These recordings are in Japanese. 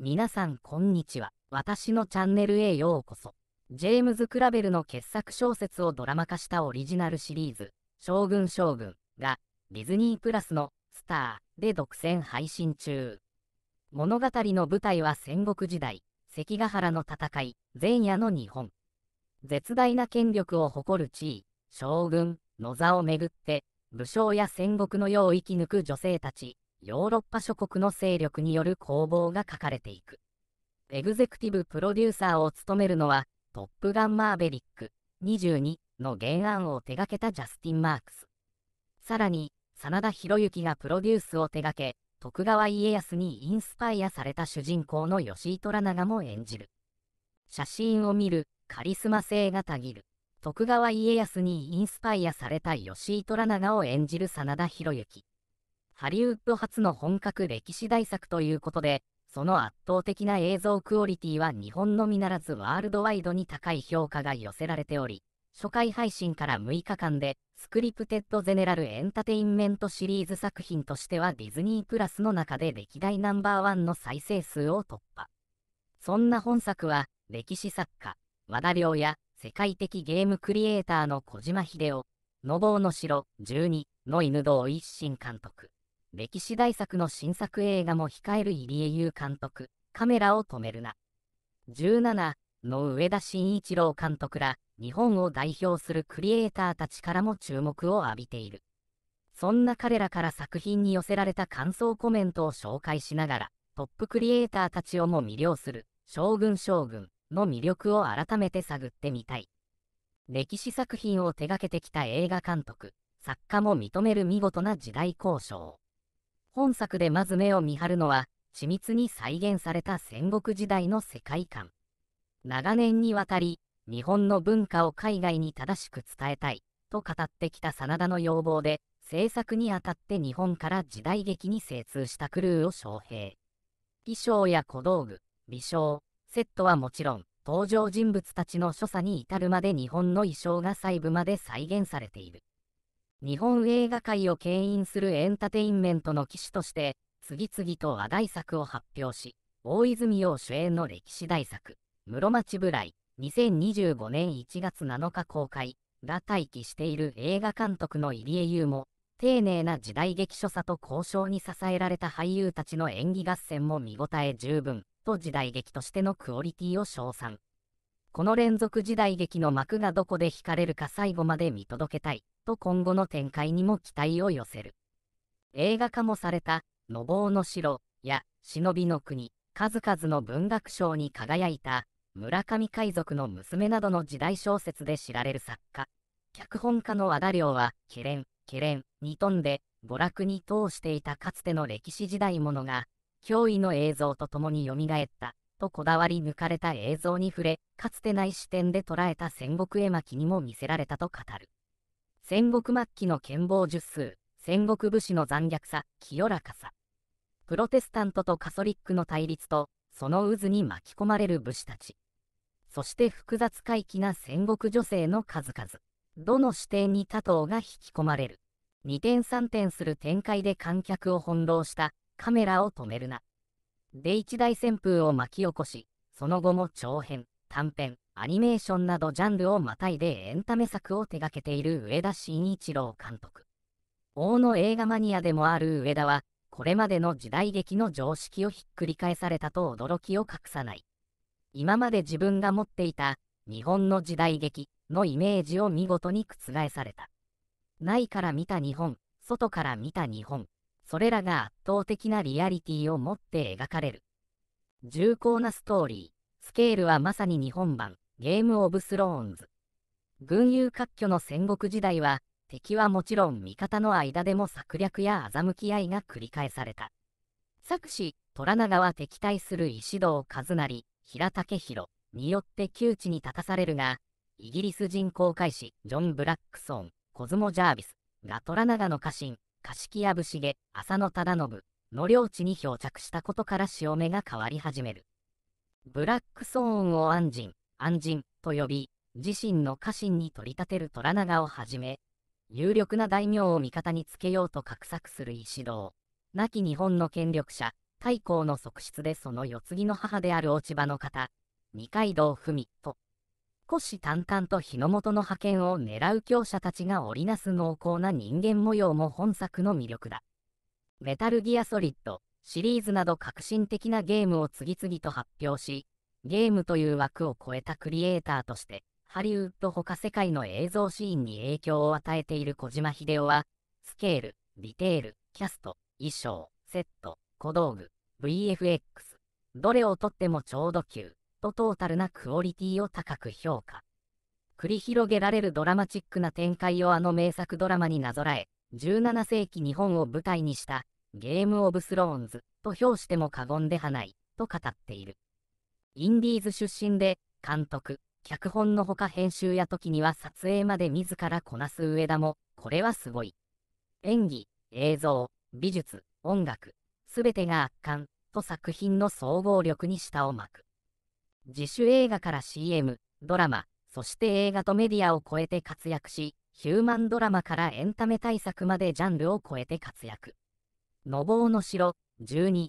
皆さんこんにちは。私のチャンネルへようこそ。ジェームズ・クラベルの傑作小説をドラマ化したオリジナルシリーズ、将軍将軍が、ディズニープラスのスターで独占配信中。物語の舞台は戦国時代、関ヶ原の戦い、前夜の日本。絶大な権力を誇る地位、将軍、野座をめぐって、武将や戦国の世を生き抜く女性たち、ヨーロッパ諸国の勢力による攻防が書かれていく。エグゼクティブプロデューサーを務めるのは、トップガンマーベリック22の原案を手掛けたジャスティン・マークス。さらに、真田広之がプロデュースを手掛け、徳川家康にインスパイアされた主人公の吉井虎長も演じる。写真を見る、カリスマ性がたぎる。徳川家康にインスパイアされた吉井虎長を演じる真田広之。ハリウッド初の本格歴史大作ということで、その圧倒的な映像クオリティは日本のみならずワールドワイドに高い評価が寄せられており、初回配信から6日間で、スクリプテッド・ゼネラル・エンタテインメントシリーズ作品としてはディズニープラスの中で歴代ナンバーワンの再生数を突破。そんな本作は、歴史作家、和田良や世界的ゲームクリエイターの小島秀夫、のぼうの城12の犬堂一新監督、歴史大作の新作映画も控える入江優監督、カメラを止めるな。17の上田慎一郎監督ら、日本を代表するクリエイターたちからも注目を浴びている。そんな彼らから作品に寄せられた感想コメントを紹介しながら、トップクリエイターたちをも魅了する、将軍将軍の魅力を改めて探ってみたい。歴史作品を手掛けてきた映画監督、作家も認める見事な時代交渉。本作でまず目を見張るのは、緻密に再現された戦国時代の世界観。長年にわたり、日本の文化を海外に正しく伝えたい、と語ってきた真田の要望で、制作にあたって日本から時代劇に精通したクルーを招聘。衣装や小道具、微笑、セットはもちろん、登場人物たちの所作に至るまで日本の衣装が細部まで再現されている。日本映画界を牽引するエンタテインメントの騎士として、次々と話題作を発表し、大泉洋主演の歴史大作、室町ぶらい、2025年1月7日公開、が待機している映画監督の入江優も、丁寧な時代劇所作と交渉に支えられた俳優たちの演技合戦も見応え十分、と時代劇としてのクオリティを称賛。この連続時代劇の幕がどこで引かれるか最後まで見届けたい。と今後の展開にも期待を寄せる。映画化もされた、のぼうの城や忍びの国、数々の文学賞に輝いた、村上海賊の娘などの時代小説で知られる作家。脚本家の和田亮は、ケレン、ケレンに富んで、娯楽に通していたかつての歴史時代ものが、驚異の映像とともに蘇った、とこだわり抜かれた映像に触れ、かつてない視点で捉えた戦国絵巻にも見せられたと語る。戦国末期の剣謀術数、戦国武士の残虐さ、清らかさ。プロテスタントとカソリックの対立と、その渦に巻き込まれる武士たち。そして複雑怪奇な戦国女性の数々。どの視点に他党が引き込まれる。二点三点する展開で観客を翻弄した、カメラを止めるな。で一大旋風を巻き起こし、その後も長編、短編、アニメーションなどジャンルをまたいでエンタメ作を手掛けている上田慎一郎監督。大野映画マニアでもある上田は、これまでの時代劇の常識をひっくり返されたと驚きを隠さない。今まで自分が持っていた日本の時代劇のイメージを見事に覆された。内から見た日本、外から見た日本、それらが圧倒的なリアリティを持って描かれる。重厚なストーリー、スケールはまさに日本版、ゲーム・オブ・スローンズ。群雄割拠の戦国時代は、敵はもちろん味方の間でも策略や欺き合いが繰り返された。作詞、虎長は敵対する石堂和成、平武宏によって窮地に立たされるが、イギリス人航海士ジョン・ブラックソン、コズモ・ジャービスが虎長の家臣、貸木屋武重、浅野忠信の領地に漂着したことから潮目が変わり始める。ブラックソーンを安人。安心と呼び、自身の家臣に取り立てる虎長をはじめ、有力な大名を味方につけようと画策する石堂。亡き日本の権力者、太閤の側室でその世継ぎの母である落ち葉の方、二階堂文と、虎視眈々と日の本の覇権を狙う強者たちが織りなす濃厚な人間模様も本作の魅力だ。メタルギアソリッドシリーズなど革新的なゲームを次々と発表し、ゲームという枠を超えたクリエイターとして、ハリウッド他世界の映像シーンに影響を与えている小島秀夫は、スケール、ディテール、キャスト、衣装、セット、小道具、VFX、どれをとってもう度級とトータルなクオリティを高く評価。繰り広げられるドラマチックな展開をあの名作ドラマになぞらえ、17世紀日本を舞台にしたゲーム・オブ・スローンズと評しても過言ではないと語っている。インディーズ出身で、監督、脚本のほか編集や時には撮影まで自らこなす上田も、これはすごい。演技、映像、美術、音楽、すべてが圧巻、と作品の総合力に舌を巻く。自主映画から CM、ドラマ、そして映画とメディアを超えて活躍し、ヒューマンドラマからエンタメ対策までジャンルを超えて活躍。のぼうの城、12、引っ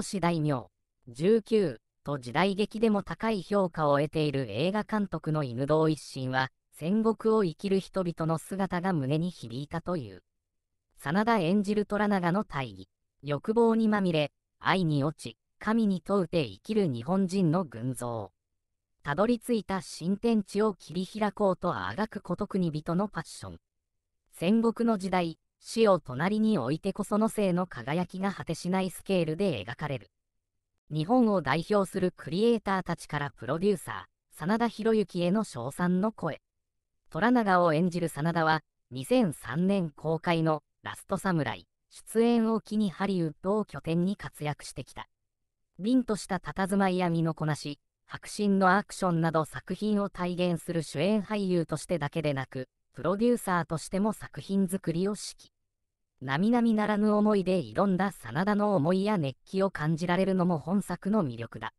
越し大名、19、と時代劇でも高い評価を得ている映画監督の犬堂一心は、戦国を生きる人々の姿が胸に響いたという。真田演じる虎長の大義、欲望にまみれ、愛に落ち、神に問うて生きる日本人の群像。たどり着いた新天地を切り開こうとあがく孤独に人のパッション。戦国の時代、死を隣に置いてこその生の輝きが果てしないスケールで描かれる。日本を代表するクリエイターたちからプロデューサー、真田広之への称賛の声。虎長を演じる真田は、2003年公開のラストサムライ出演を機にハリウッドを拠点に活躍してきた。凛とした佇まいや身のこなし、迫真のアクションなど作品を体現する主演俳優としてだけでなく、プロデューサーとしても作品作りを指揮。並々ならぬ思いで挑んだ真田の思いや熱気を感じられるのも本作の魅力だ。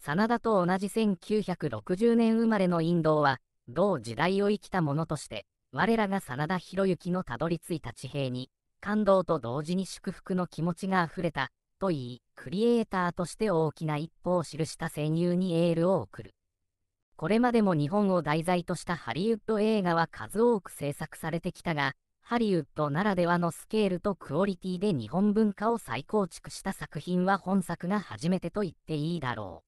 真田と同じ1960年生まれの印道は、同時代を生きた者として、我らが真田広之のたどり着いた地平に、感動と同時に祝福の気持ちが溢れた、と言い、クリエイターとして大きな一歩を記した戦友にエールを送る。これまでも日本を題材としたハリウッド映画は数多く制作されてきたが、ハリウッドならではのスケールとクオリティで日本文化を再構築した作品は本作が初めてと言っていいだろ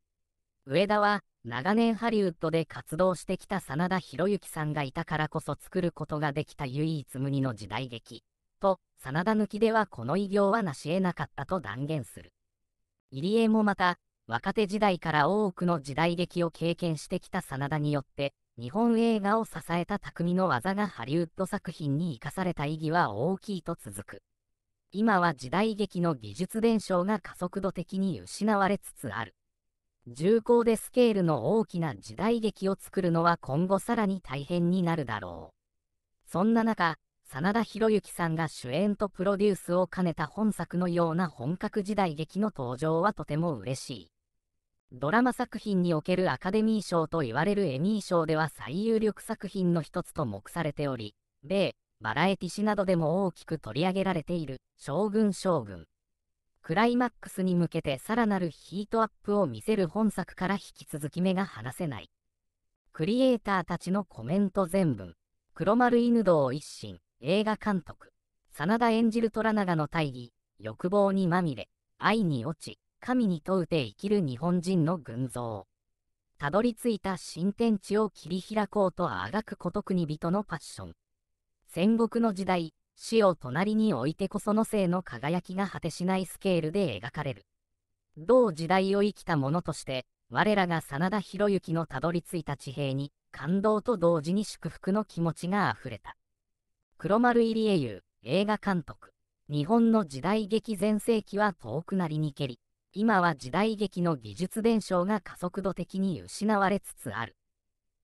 う。上田は、長年ハリウッドで活動してきた真田広之さんがいたからこそ作ることができた唯一無二の時代劇。と、真田抜きではこの偉業は成し得なかったと断言する。入江もまた、若手時代から多くの時代劇を経験してきた真田によって、日本映画を支えた匠の技がハリウッド作品に生かされた意義は大きいと続く。今は時代劇の技術伝承が加速度的に失われつつある。重厚でスケールの大きな時代劇を作るのは今後さらに大変になるだろう。そんな中、真田広之さんが主演とプロデュースを兼ねた本作のような本格時代劇の登場はとても嬉しい。ドラマ作品におけるアカデミー賞といわれるエミー賞では最有力作品の一つと目されており、米、バラエティ誌などでも大きく取り上げられている将軍将軍。クライマックスに向けてさらなるヒートアップを見せる本作から引き続き目が離せない。クリエイターたちのコメント全文。黒丸犬堂一心、映画監督。真田演じる虎長の大義、欲望にまみれ、愛に落ち、神に問うて生きる日本人の群像。たどり着いた新天地を切り開こうとあがく孤独に人のパッション。戦国の時代、死を隣に置いてこその性の輝きが果てしないスケールで描かれる。同時代を生きた者として、我らが真田広之のたどり着いた地平に、感動と同時に祝福の気持ちが溢れた。黒丸入江優、映画監督。日本の時代劇全盛期は遠くなりにけり。今は時代劇の技術伝承が加速度的に失われつつある。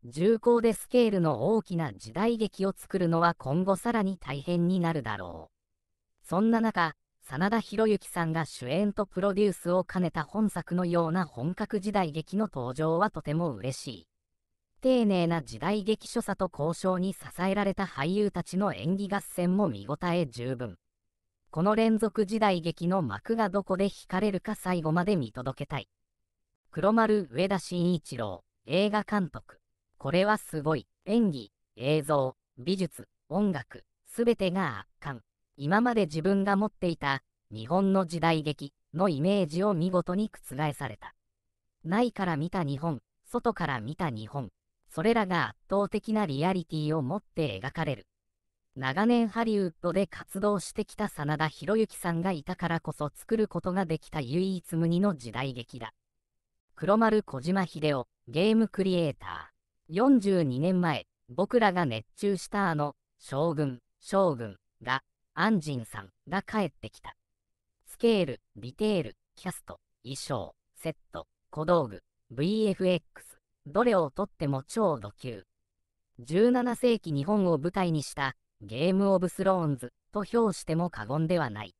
重厚でスケールの大きな時代劇を作るのは今後さらに大変になるだろう。そんな中、真田広之さんが主演とプロデュースを兼ねた本作のような本格時代劇の登場はとても嬉しい。丁寧な時代劇所作と交渉に支えられた俳優たちの演技合戦も見応え十分。この連続時代劇の幕がどこで引かれるか最後まで見届けたい。黒丸上田慎一郎、映画監督。これはすごい。演技、映像、美術、音楽、すべてが圧巻。今まで自分が持っていた日本の時代劇のイメージを見事に覆された。内から見た日本、外から見た日本、それらが圧倒的なリアリティを持って描かれる。長年ハリウッドで活動してきた真田広之さんがいたからこそ作ることができた唯一無二の時代劇だ。黒丸小島秀夫、ゲームクリエイター。42年前、僕らが熱中したあの、将軍、将軍が、安仁さんが帰ってきた。スケール、ディテール、キャスト、衣装、セット、小道具、VFX、どれをとっても超ド級。17世紀日本を舞台にしたゲーム・オブ・スローンズと評しても過言ではない。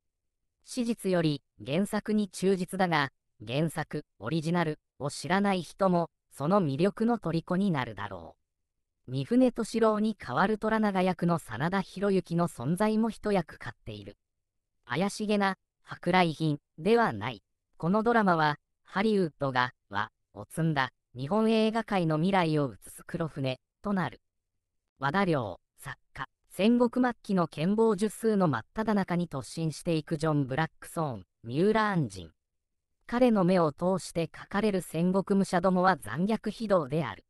史実より原作に忠実だが、原作、オリジナルを知らない人も、その魅力の虜になるだろう。三船敏郎に代わる虎長役の真田広之の存在も一役買っている。怪しげな、舶来品ではない。このドラマは、ハリウッドが、和を積んだ、日本映画界の未来を映す黒船となる。和田良、作家。戦国末期の剣謀術数の真っ只中に突進していくジョン・ブラックソーン、ミューラーン人。彼の目を通して書かれる戦国武者どもは残虐非道である。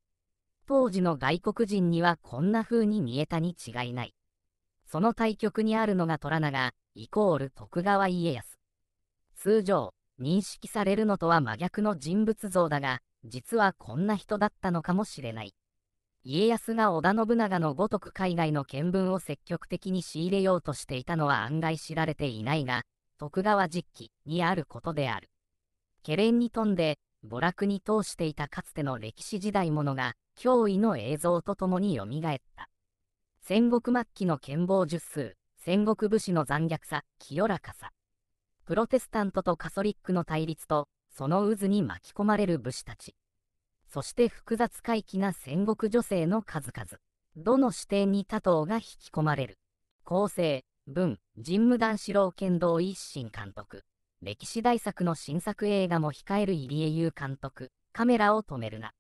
当時の外国人にはこんな風に見えたに違いない。その対極にあるのが虎長、イコール徳川家康。通常、認識されるのとは真逆の人物像だが、実はこんな人だったのかもしれない。家康が織田信長のごとく海外の見聞を積極的に仕入れようとしていたのは案外知られていないが、徳川実機にあることである。けれんに富んで、娯楽に通していたかつての歴史時代ものが、驚異の映像とともに蘇った。戦国末期の剣謀術数、戦国武士の残虐さ、清らかさ。プロテスタントとカソリックの対立と、その渦に巻き込まれる武士たち。そして複雑怪奇な戦国女性の数々。どの視点に多党が引き込まれる。構成、文、神武団四郎剣道一新監督。歴史大作の新作映画も控える入江優監督。カメラを止めるな。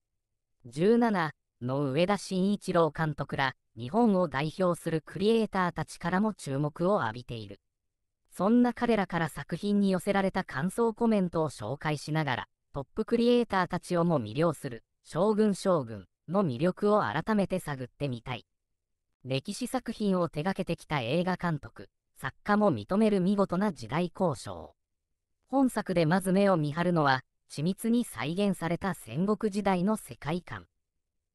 17の上田慎一郎監督ら、日本を代表するクリエイターたちからも注目を浴びている。そんな彼らから作品に寄せられた感想コメントを紹介しながら、トップクリエイターたちをも魅了する将軍将軍の魅力を改めて探ってみたい。歴史作品を手掛けてきた映画監督、作家も認める見事な時代交渉。本作でまず目を見張るのは、緻密に再現された戦国時代の世界観。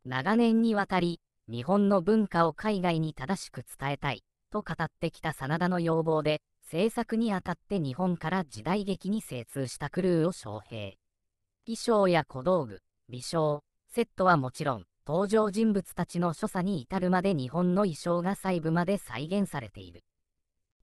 長年にわたり、日本の文化を海外に正しく伝えたい、と語ってきた真田の要望で、制作にあたって日本から時代劇に精通したクルーを招聘。衣装や小道具、微少、セットはもちろん、登場人物たちの所作に至るまで日本の衣装が細部まで再現されている。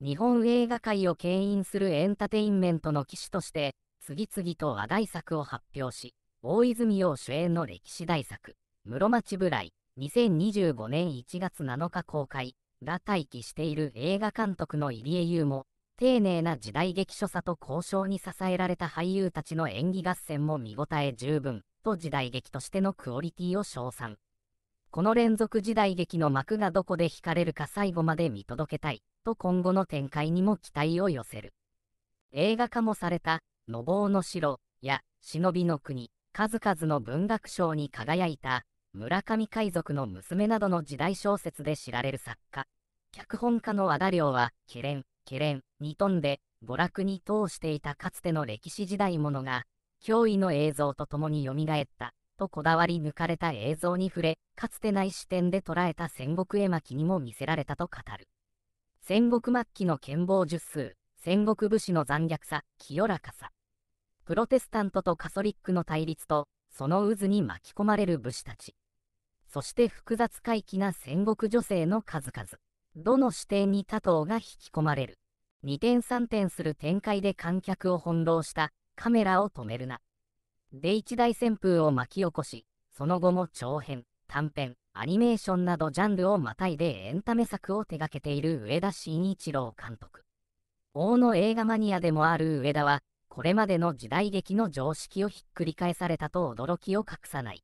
日本映画界を牽引するエンターテインメントの騎手として、次々と話題作を発表し、大泉洋主演の歴史大作、室町ぶらい、2025年1月7日公開、が待機している映画監督の入江優も、丁寧な時代劇所作と交渉に支えられた俳優たちの演技合戦も見応え十分と時代劇としてのクオリティを称賛この連続時代劇の幕がどこで引かれるか最後まで見届けたいと今後の展開にも期待を寄せる映画化もされた「のぼうの城」や「忍びの国」数々の文学賞に輝いた村上海賊の娘などの時代小説で知られる作家脚本家の和田亮は「けれん」けれに富んで娯楽に通していたかつての歴史時代ものが驚異の映像とともによみがえったとこだわり抜かれた映像に触れかつてない視点で捉えた戦国絵巻にも見せられたと語る戦国末期の剣謀術数戦国武士の残虐さ清らかさプロテスタントとカソリックの対立とその渦に巻き込まれる武士たちそして複雑怪奇な戦国女性の数々どの視点に他党が引き込まれる。二点三点する展開で観客を翻弄したカメラを止めるな。で一大旋風を巻き起こし、その後も長編、短編、アニメーションなどジャンルをまたいでエンタメ作を手掛けている上田慎一郎監督。大の映画マニアでもある上田は、これまでの時代劇の常識をひっくり返されたと驚きを隠さない。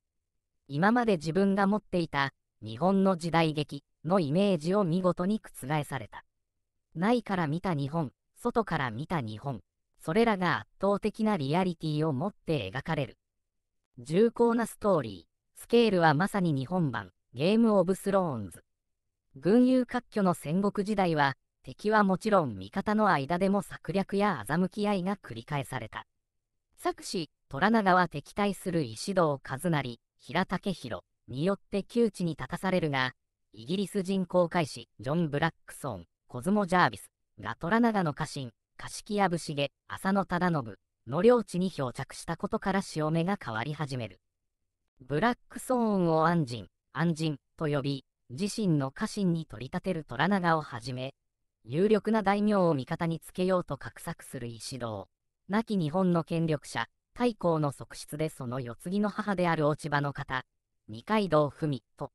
今まで自分が持っていた日本の時代劇、のイメージを見事に覆された。内から見た日本、外から見た日本、それらが圧倒的なリアリティを持って描かれる。重厚なストーリー、スケールはまさに日本版、ゲームオブスローンズ。群雄割拠の戦国時代は、敵はもちろん味方の間でも策略や欺き合いが繰り返された。作詞、虎長は敵対する石堂和成、平武宏によって窮地に立たされるが、イギリス人航海士ジョン・ブラックソーン、コズモ・ジャービスが虎長の家臣、ヤ・ブシゲ、浅野忠信の領地に漂着したことから潮目が変わり始める。ブラックソーンを安人、安人と呼び、自身の家臣に取り立てる虎長をはじめ、有力な大名を味方につけようと画策する石堂。亡き日本の権力者、太后の側室でその世継ぎの母である落ち葉の方、二階堂文と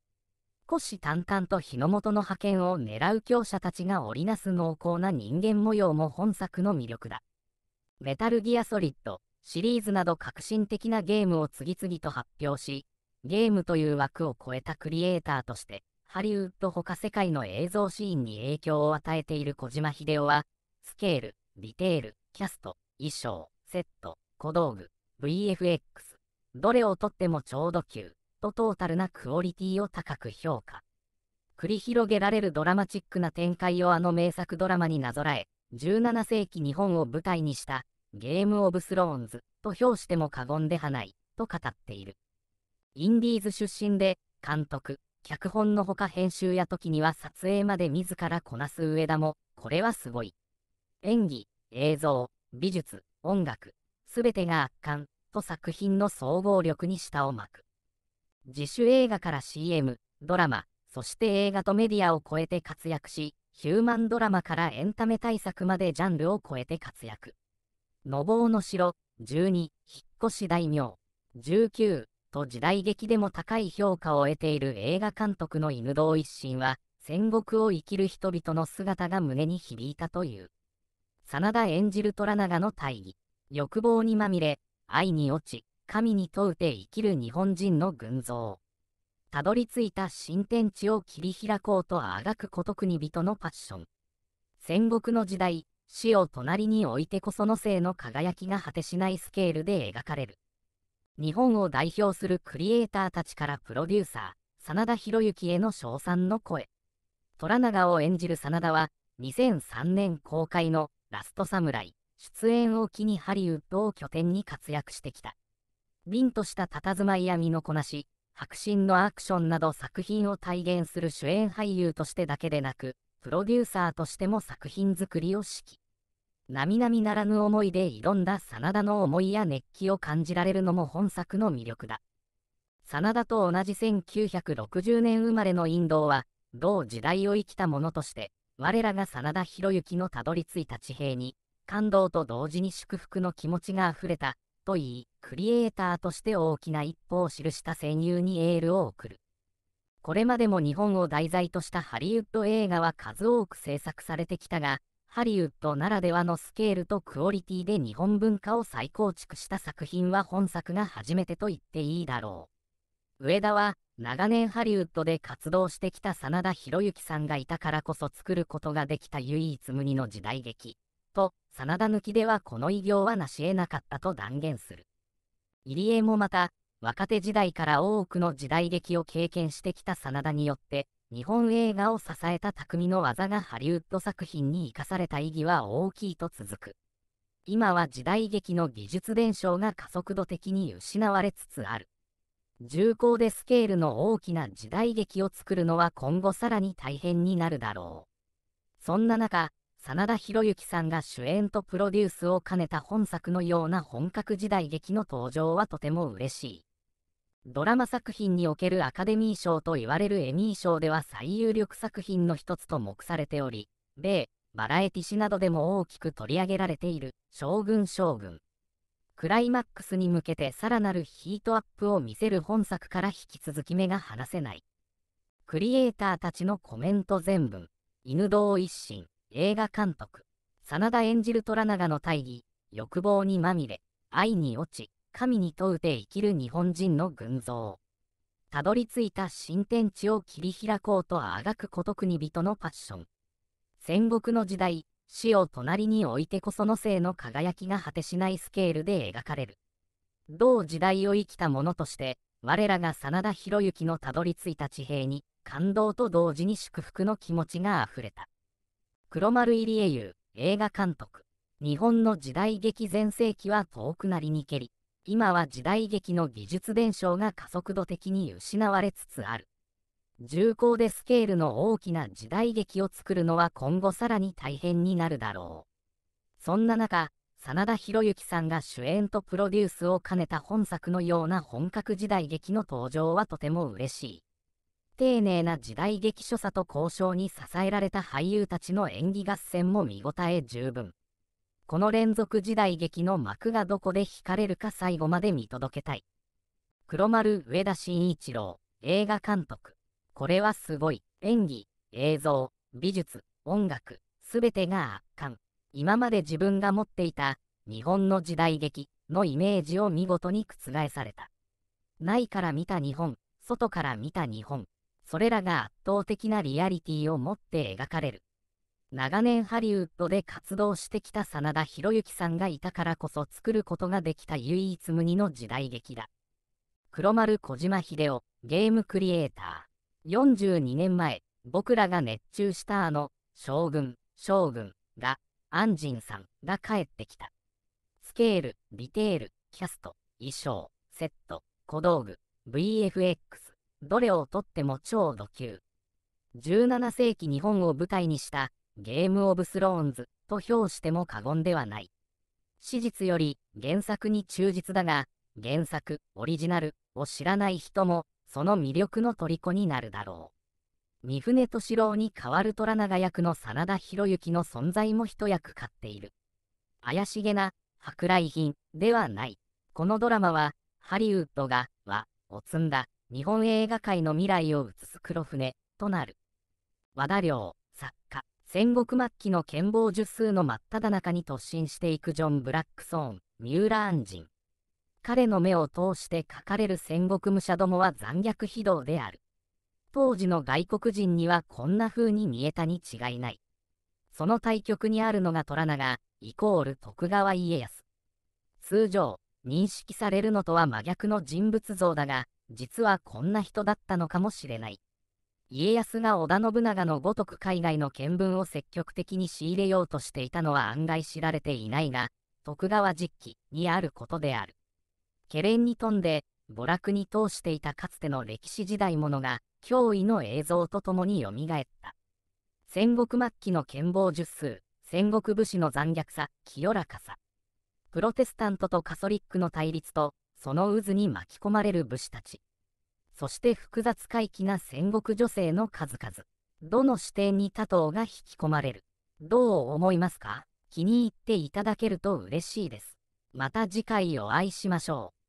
虎視眈々と日の元の覇権を狙う強者たちが織りなす濃厚な人間模様も本作の魅力だ。メタルギアソリッドシリーズなど革新的なゲームを次々と発表し、ゲームという枠を超えたクリエイターとして、ハリウッド他世界の映像シーンに影響を与えている小島秀夫は、スケール、ディテール、キャスト、衣装、セット、小道具、VFX、どれをとってもう度9。とトータルなクオリティを高く評価。繰り広げられるドラマチックな展開をあの名作ドラマになぞらえ、17世紀日本を舞台にしたゲーム・オブ・スローンズと評しても過言ではないと語っている。インディーズ出身で監督、脚本のほか編集や時には撮影まで自らこなす上田も、これはすごい。演技、映像、美術、音楽、すべてが圧巻と作品の総合力に舌を巻く。自主映画から CM、ドラマ、そして映画とメディアを超えて活躍し、ヒューマンドラマからエンタメ大作までジャンルを超えて活躍。のぼうの城、12、引っ越し大名、19と時代劇でも高い評価を得ている映画監督の犬堂一心は、戦国を生きる人々の姿が胸に響いたという。真田演じる虎長の大義、欲望にまみれ、愛に落ち、神に問うて生きる日本人の群像。たどり着いた新天地を切り開こうとあがく孤独に人のパッション。戦国の時代、死を隣に置いてこその性の輝きが果てしないスケールで描かれる。日本を代表するクリエイターたちからプロデューサー、真田広之への称賛の声。虎長を演じる真田は、2003年公開のラストサムライ出演を機にハリウッドを拠点に活躍してきた。凛とした佇まいや身のこなし、迫真のアクションなど作品を体現する主演俳優としてだけでなく、プロデューサーとしても作品作りを指揮。並々ならぬ思いで挑んだ真田の思いや熱気を感じられるのも本作の魅力だ。真田と同じ1960年生まれのインドは、同時代を生きた者として、我らが真田広之のたどり着いた地平に、感動と同時に祝福の気持ちがあふれたと言い、クリエイターとして大きな一歩を記した戦友にエールを送る。これまでも日本を題材としたハリウッド映画は数多く制作されてきたが、ハリウッドならではのスケールとクオリティで日本文化を再構築した作品は本作が初めてと言っていいだろう。上田は、長年ハリウッドで活動してきた真田広之さんがいたからこそ作ることができた唯一無二の時代劇。と、真田抜きではこの偉業は成し得なかったと断言する。入江もまた、若手時代から多くの時代劇を経験してきた真田によって、日本映画を支えた匠の技がハリウッド作品に生かされた意義は大きいと続く。今は時代劇の技術伝承が加速度的に失われつつある。重厚でスケールの大きな時代劇を作るのは今後さらに大変になるだろう。そんな中、真田広之さんが主演とプロデュースを兼ねた本作のような本格時代劇の登場はとても嬉しい。ドラマ作品におけるアカデミー賞といわれるエミー賞では最有力作品の一つと目されており、米、バラエティ誌などでも大きく取り上げられている将軍将軍。クライマックスに向けてさらなるヒートアップを見せる本作から引き続き目が離せない。クリエイターたちのコメント全文、犬堂一心。映画監督、真田演じる虎長の大義、欲望にまみれ、愛に落ち、神に問うて生きる日本人の群像。たどり着いた新天地を切り開こうとあがく孤独に人のパッション。戦国の時代、死を隣に置いてこその性の輝きが果てしないスケールで描かれる。同時代を生きた者として、我らが真田広之のたどり着いた地平に、感動と同時に祝福の気持ちがあふれた。黒丸入江優映画監督。日本の時代劇全盛期は遠くなりにけり、今は時代劇の技術伝承が加速度的に失われつつある。重厚でスケールの大きな時代劇を作るのは今後さらに大変になるだろう。そんな中、真田広之さんが主演とプロデュースを兼ねた本作のような本格時代劇の登場はとても嬉しい。丁寧な時代劇所作と交渉に支えられた俳優たちの演技合戦も見応え十分。この連続時代劇の幕がどこで引かれるか最後まで見届けたい。黒丸上田慎一郎、映画監督。これはすごい。演技、映像、美術、音楽、すべてが圧巻。今まで自分が持っていた日本の時代劇のイメージを見事に覆された。内から見た日本、外から見た日本、それらが圧倒的なリアリティを持って描かれる。長年ハリウッドで活動してきた真田広之さんがいたからこそ作ることができた唯一無二の時代劇だ。黒丸小島秀夫、ゲームクリエイター。42年前、僕らが熱中したあの、将軍、将軍が、安仁さんが帰ってきた。スケール、ディテール、キャスト、衣装、セット、小道具、VFX、どれをとっても超ド級。17世紀日本を舞台にしたゲーム・オブ・スローンズと評しても過言ではない。史実より原作に忠実だが、原作、オリジナルを知らない人も、その魅力の虜になるだろう。三船敏郎に代わる虎長役の真田広之の存在も一役買っている。怪しげな、舶来品ではない。このドラマは、ハリウッドが、は、を積んだ日本映画界の未来を映す黒船となる和田良作家戦国末期の剣謀術数の真っ只中に突進していくジョン・ブラックソーン三浦ン人彼の目を通して書かれる戦国武者どもは残虐非道である当時の外国人にはこんな風に見えたに違いないその対極にあるのが虎長イコール徳川家康通常認識されるのとは真逆の人物像だが実はこんな人だったのかもしれない家康が織田信長のごとく海外の見聞を積極的に仕入れようとしていたのは案外知られていないが徳川実機にあることであるけれんに富んで娯楽に通していたかつての歴史時代ものが驚異の映像とともによみがえった戦国末期の剣謀術数戦国武士の残虐さ清らかさプロテスタントとカソリックの対立とその渦に巻き込まれる武士たち、そして複雑怪奇な戦国女性の数々、どの視点に他党が引き込まれる、どう思いますか気に入っていただけると嬉しいです。また次回お会いしましょう。